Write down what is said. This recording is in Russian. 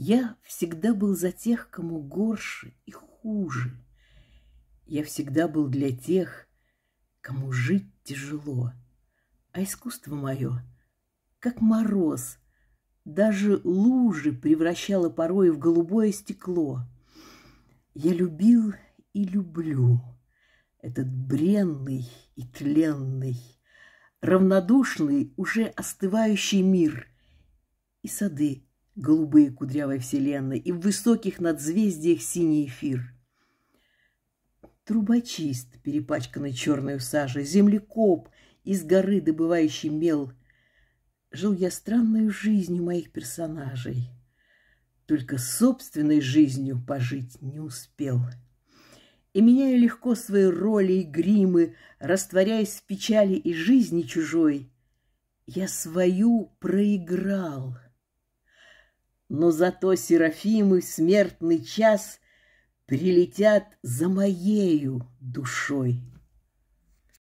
Я всегда был за тех, кому горше и хуже. Я всегда был для тех, кому жить тяжело. А искусство мое, как мороз, даже лужи превращало порой в голубое стекло. Я любил и люблю этот бренный и тленный, равнодушный, уже остывающий мир и сады голубые кудрявой вселенной, и в высоких надзвездиях синий эфир. Трубочист, перепачканный черной сажей, землекоп, из горы добывающий мел. Жил я странной жизнью моих персонажей, только собственной жизнью пожить не успел. И меняя легко свои роли и гримы, растворяясь в печали и жизни чужой, я свою проиграл — но зато Серафимы смертный час Прилетят за моею душой.